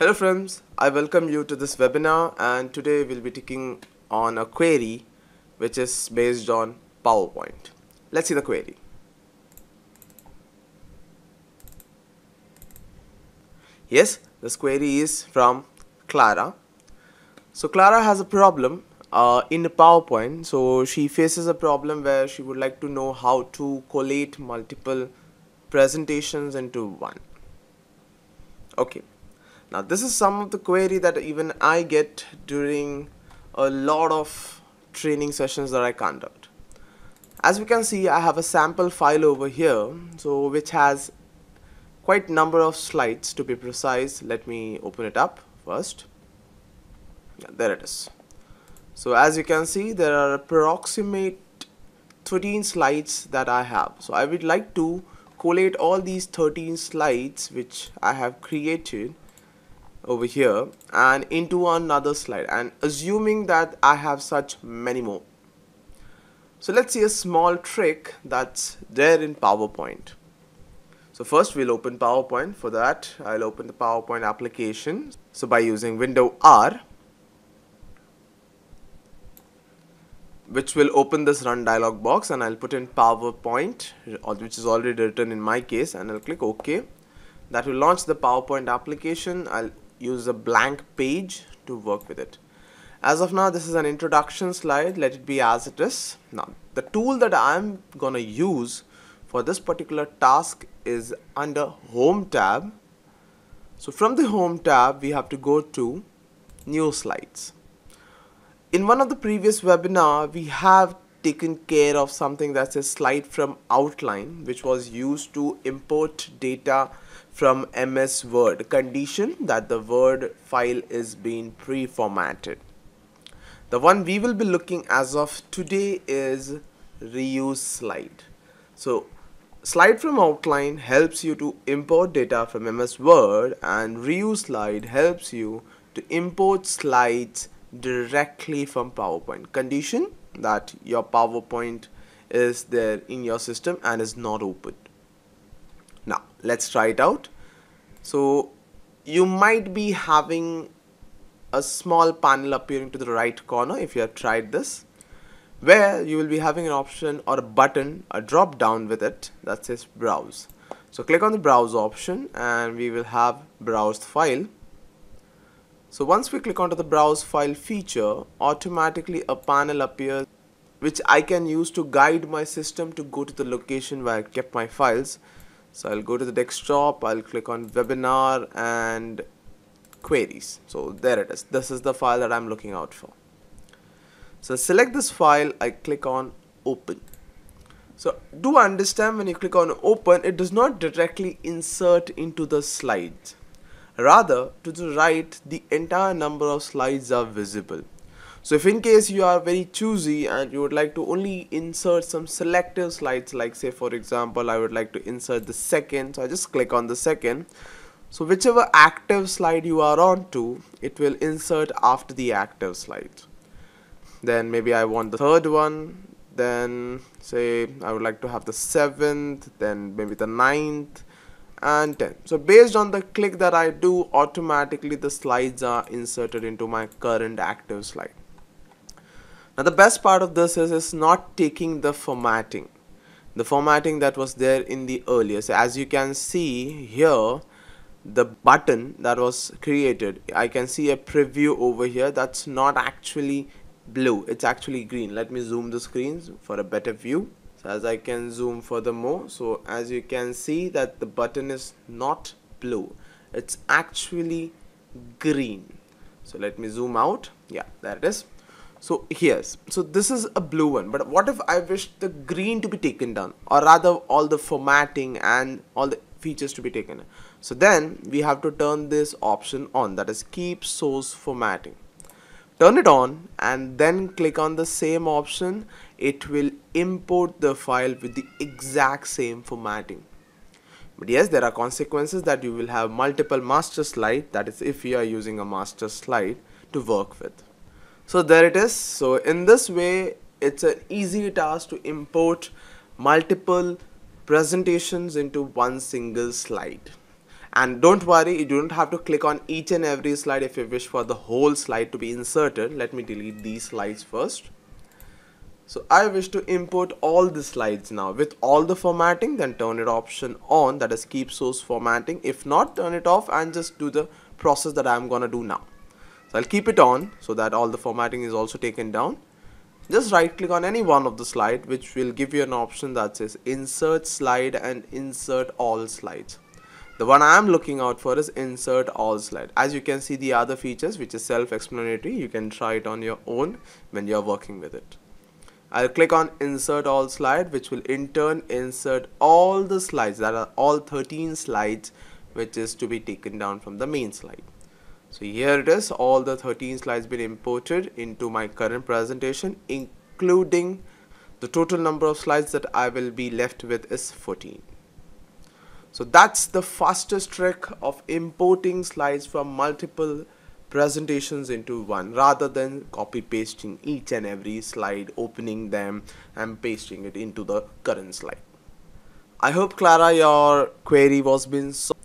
Hello friends, I welcome you to this webinar and today we'll be taking on a query which is based on PowerPoint. Let's see the query. Yes, this query is from Clara. So Clara has a problem uh, in PowerPoint. So she faces a problem where she would like to know how to collate multiple presentations into one. Okay, now this is some of the query that even I get during a lot of training sessions that I conduct as we can see I have a sample file over here so which has quite number of slides to be precise let me open it up first yeah, there it is so as you can see there are approximate 13 slides that I have so I would like to collate all these 13 slides which I have created over here and into another slide and assuming that I have such many more. So let's see a small trick that's there in PowerPoint. So first we'll open PowerPoint. For that, I'll open the PowerPoint application. So by using window R, which will open this run dialog box and I'll put in PowerPoint, which is already written in my case and I'll click OK. That will launch the PowerPoint application. I'll use a blank page to work with it. As of now, this is an introduction slide. Let it be as it is. Now, the tool that I'm gonna use for this particular task is under Home tab. So from the Home tab, we have to go to New Slides. In one of the previous webinar, we have taken care of something that says slide from outline, which was used to import data from MS Word condition that the Word file is being pre-formatted. The one we will be looking as of today is reuse slide. So slide from outline helps you to import data from MS Word and reuse slide helps you to import slides directly from PowerPoint condition that your PowerPoint is there in your system and is not open let's try it out so you might be having a small panel appearing to the right corner if you have tried this where you will be having an option or a button a drop down with it that says browse so click on the browse option and we will have browsed file so once we click onto the browse file feature automatically a panel appears which I can use to guide my system to go to the location where I kept my files so I'll go to the desktop I'll click on webinar and queries so there it is this is the file that I'm looking out for so select this file I click on open so do understand when you click on open it does not directly insert into the slides rather to the right the entire number of slides are visible so if in case you are very choosy and you would like to only insert some selective slides like say for example I would like to insert the second so I just click on the second so whichever active slide you are on to it will insert after the active slide then maybe I want the third one then say I would like to have the seventh then maybe the ninth and 10 so based on the click that I do automatically the slides are inserted into my current active slide now the best part of this is it's not taking the formatting, the formatting that was there in the earlier. So as you can see here, the button that was created, I can see a preview over here that's not actually blue, it's actually green. Let me zoom the screens for a better view. So as I can zoom furthermore, so as you can see that the button is not blue, it's actually green. So let me zoom out. Yeah, there it is so here's so this is a blue one but what if I wish the green to be taken down or rather all the formatting and all the features to be taken so then we have to turn this option on that is keep source formatting turn it on and then click on the same option it will import the file with the exact same formatting but yes there are consequences that you will have multiple master slide that is if you are using a master slide to work with so there it is so in this way it's an easy task to import multiple presentations into one single slide and don't worry you don't have to click on each and every slide if you wish for the whole slide to be inserted let me delete these slides first so I wish to import all the slides now with all the formatting then turn it option on that is keep source formatting if not turn it off and just do the process that I'm gonna do now I'll keep it on so that all the formatting is also taken down. Just right click on any one of the slide which will give you an option that says insert slide and insert all slides. The one I am looking out for is insert all slide. As you can see the other features which is self-explanatory you can try it on your own when you are working with it. I'll click on insert all slide which will in turn insert all the slides that are all 13 slides which is to be taken down from the main slide. So here it is, all the 13 slides been imported into my current presentation, including the total number of slides that I will be left with is 14. So that's the fastest trick of importing slides from multiple presentations into one rather than copy pasting each and every slide, opening them and pasting it into the current slide. I hope Clara your query was been solved.